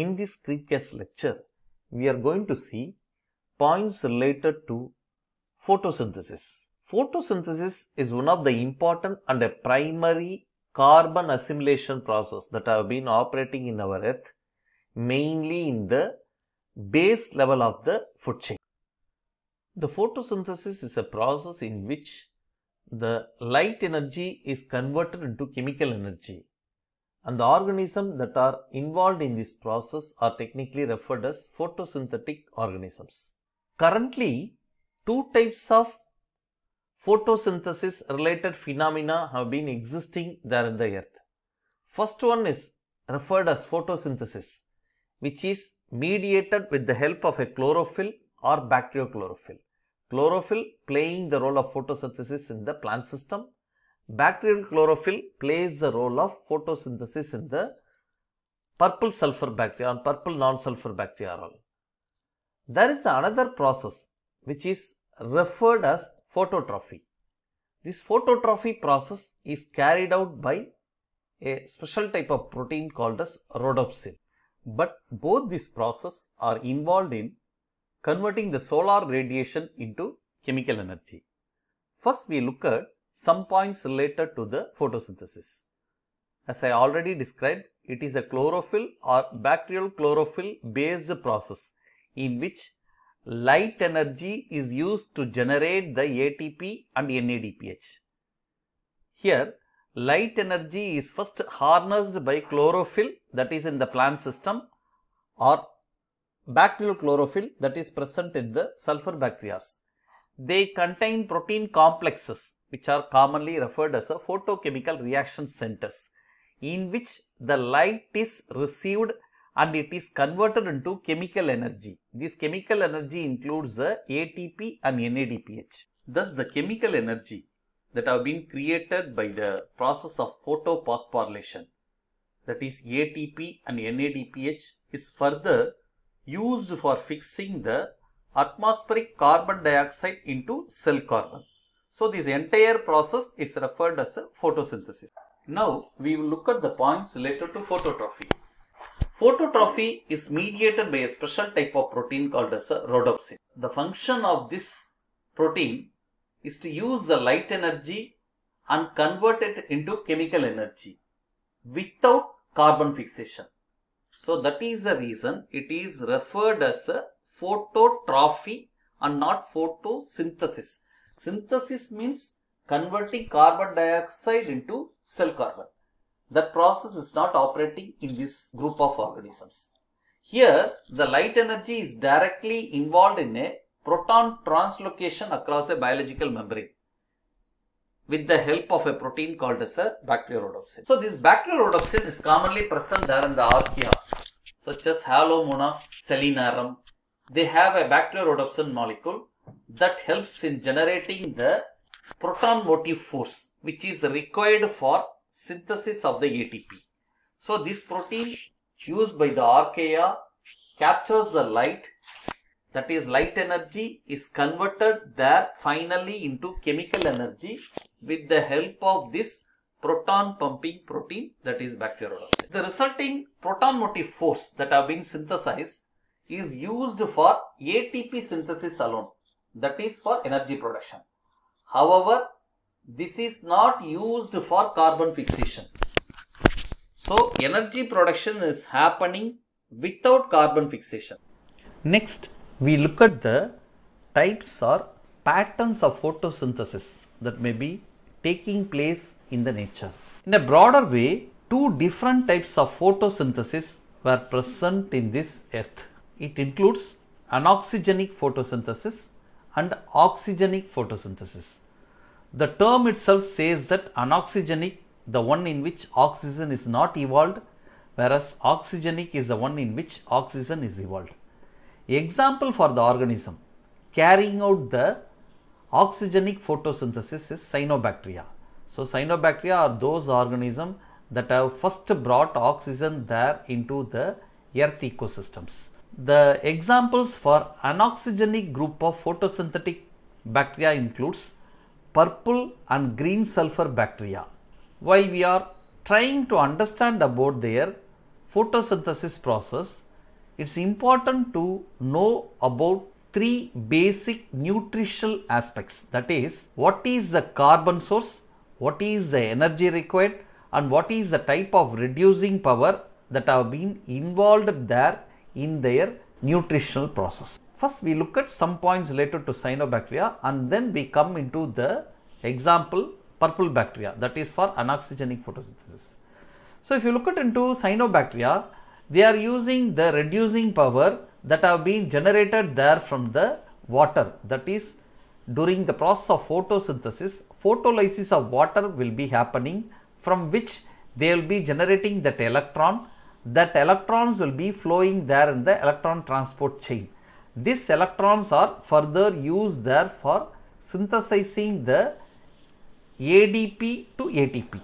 In this previous lecture, we are going to see points related to photosynthesis. Photosynthesis is one of the important and a primary carbon assimilation process that have been operating in our earth, mainly in the base level of the food chain. The photosynthesis is a process in which the light energy is converted into chemical energy and the organisms that are involved in this process are technically referred as photosynthetic organisms. Currently, two types of photosynthesis related phenomena have been existing there in the earth. First one is referred as photosynthesis which is mediated with the help of a chlorophyll or bacteriochlorophyll. Chlorophyll playing the role of photosynthesis in the plant system bacterial chlorophyll plays the role of photosynthesis in the purple sulfur bacteria and purple non-sulfur bacteria all. There is another process which is referred as phototrophy. This phototrophy process is carried out by a special type of protein called as rhodopsin. But both these processes are involved in converting the solar radiation into chemical energy. First we look at some points related to the photosynthesis. As I already described, it is a chlorophyll or bacterial chlorophyll based process in which light energy is used to generate the ATP and NADPH. Here, light energy is first harnessed by chlorophyll that is in the plant system or bacterial chlorophyll that is present in the sulfur bacteria. They contain protein complexes which are commonly referred as a photochemical reaction centers in which the light is received and it is converted into chemical energy. This chemical energy includes the ATP and NADPH. Thus, the chemical energy that have been created by the process of photophosphorylation that is ATP and NADPH is further used for fixing the atmospheric carbon dioxide into cell carbon. So this entire process is referred as photosynthesis. Now we will look at the points related to phototrophy. Phototrophy is mediated by a special type of protein called as rhodopsin. The function of this protein is to use the light energy and convert it into chemical energy without carbon fixation. So that is the reason it is referred as phototrophy and not photosynthesis Synthesis means converting carbon dioxide into cell carbon. That process is not operating in this group of organisms. Here, the light energy is directly involved in a proton translocation across a biological membrane with the help of a protein called as a bacteriorhodopsin. So, this bacteriorhodopsin is commonly present there in the archaea such as Halomonas salinarum. They have a bacteriorhodopsin molecule that helps in generating the proton motive force which is required for synthesis of the ATP. So this protein used by the archaea captures the light that is light energy is converted there finally into chemical energy with the help of this proton pumping protein that is bacteroidosis. The resulting proton motive force that have been synthesized is used for ATP synthesis alone that is for energy production. However, this is not used for carbon fixation. So, energy production is happening without carbon fixation. Next, we look at the types or patterns of photosynthesis that may be taking place in the nature. In a broader way, two different types of photosynthesis were present in this earth. It includes anoxygenic photosynthesis and oxygenic photosynthesis. The term itself says that anoxygenic, the one in which oxygen is not evolved, whereas oxygenic is the one in which oxygen is evolved. Example for the organism carrying out the oxygenic photosynthesis is cyanobacteria. So, cyanobacteria are those organisms that have first brought oxygen there into the earth ecosystems. The examples for anoxygenic group of photosynthetic bacteria includes purple and green sulfur bacteria. While we are trying to understand about their photosynthesis process, it is important to know about three basic nutritional aspects that is what is the carbon source, what is the energy required and what is the type of reducing power that have been involved there in their nutritional process. First, we look at some points related to cyanobacteria and then we come into the example purple bacteria that is for anoxygenic photosynthesis. So, if you look at into cyanobacteria, they are using the reducing power that have been generated there from the water that is during the process of photosynthesis, photolysis of water will be happening from which they will be generating that electron that electrons will be flowing there in the electron transport chain. These electrons are further used there for synthesizing the ADP to ATP.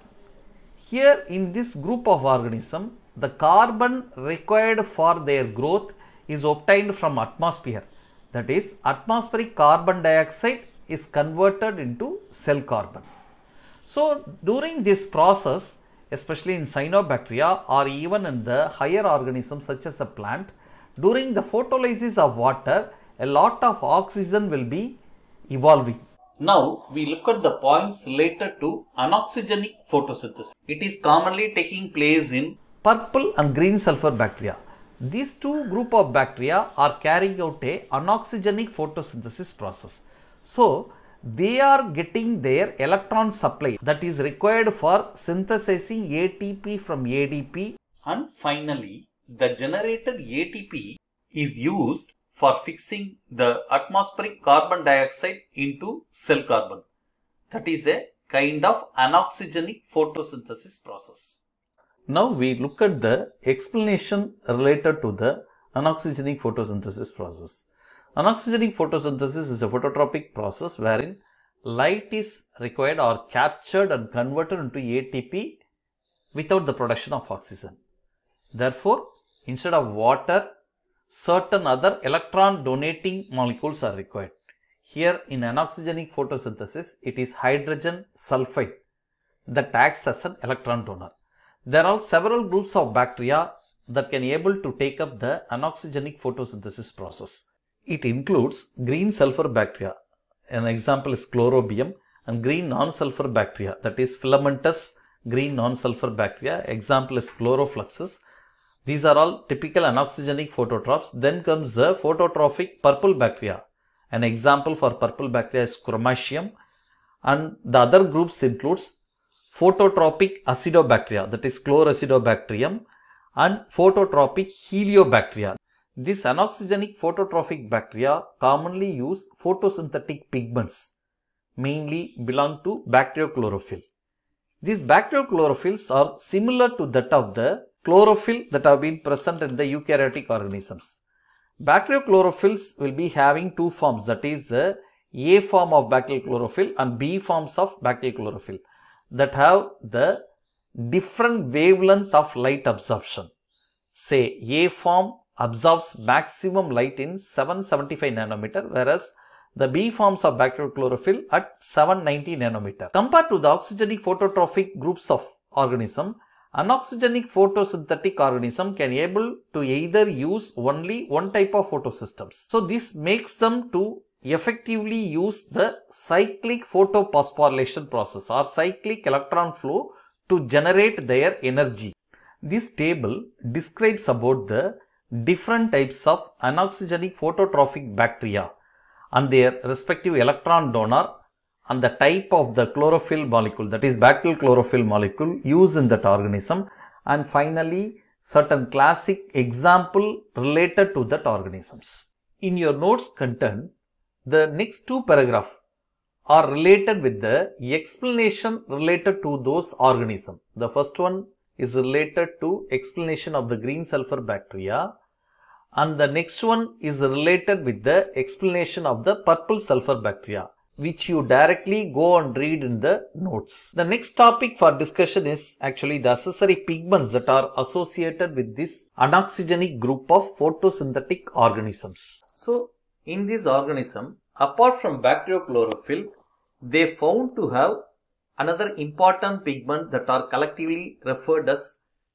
Here in this group of organism, the carbon required for their growth is obtained from atmosphere. That is, atmospheric carbon dioxide is converted into cell carbon. So, during this process, especially in cyanobacteria or even in the higher organisms such as a plant, during the photolysis of water, a lot of oxygen will be evolving. Now we look at the points related to anoxygenic photosynthesis. It is commonly taking place in purple and green sulfur bacteria. These two group of bacteria are carrying out a anoxygenic photosynthesis process. So they are getting their electron supply that is required for synthesizing ATP from ADP. And finally, the generated ATP is used for fixing the atmospheric carbon dioxide into cell carbon. That is a kind of anoxygenic photosynthesis process. Now we look at the explanation related to the anoxygenic photosynthesis process. Anoxygenic photosynthesis is a phototropic process wherein light is required or captured and converted into ATP without the production of oxygen. Therefore, instead of water, certain other electron donating molecules are required. Here in anoxygenic photosynthesis, it is hydrogen sulfide that acts as an electron donor. There are several groups of bacteria that can able to take up the anoxygenic photosynthesis process. It includes green sulfur bacteria. An example is chlorobium and green non-sulfur bacteria that is filamentous green non-sulfur bacteria. Example is chlorofluxes. These are all typical anoxygenic phototrophs. Then comes the phototrophic purple bacteria. An example for purple bacteria is chromatium and the other groups includes phototropic acidobacteria that is chloracidobacterium and phototropic heliobacteria these anoxygenic phototrophic bacteria commonly use photosynthetic pigments, mainly belong to bacteriochlorophyll. These bacteriochlorophylls are similar to that of the chlorophyll that have been present in the eukaryotic organisms. Bacteriochlorophylls will be having two forms that is the A form of bacteriochlorophyll and B forms of bacteriochlorophyll that have the different wavelength of light absorption. Say A form absorbs maximum light in 775 nanometer whereas the B forms of bacteriochlorophyll at 790 nanometer. Compared to the oxygenic phototrophic groups of organism, anoxygenic photosynthetic organism can able to either use only one type of photosystems. So this makes them to effectively use the cyclic photophosphorylation process or cyclic electron flow to generate their energy. This table describes about the different types of anoxygenic phototrophic bacteria and their respective electron donor and the type of the chlorophyll molecule that is bacterial chlorophyll molecule used in that organism and finally certain classic example related to that organisms. In your notes content, the next two paragraph are related with the explanation related to those organism. The first one is related to explanation of the green sulfur bacteria and the next one is related with the explanation of the purple sulfur bacteria which you directly go and read in the notes. The next topic for discussion is actually the accessory pigments that are associated with this anoxygenic group of photosynthetic organisms. So, in this organism, apart from bacteriochlorophyll, they found to have another important pigment that are collectively referred as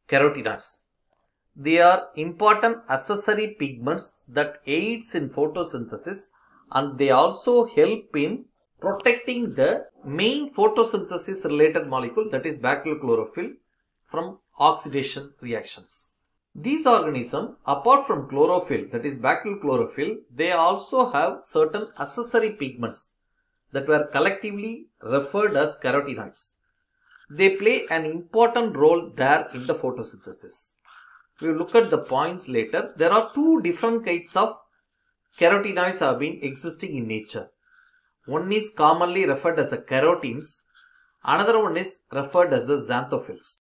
carotenoids. They are important accessory pigments that aids in photosynthesis and they also help in protecting the main photosynthesis related molecule that is chlorophyll from oxidation reactions. These organisms apart from chlorophyll that is bacterial chlorophyll they also have certain accessory pigments that were collectively referred as carotenoids. They play an important role there in the photosynthesis. We will look at the points later. There are two different kinds of carotenoids have been existing in nature. One is commonly referred as a carotenes. Another one is referred as the xanthophylls.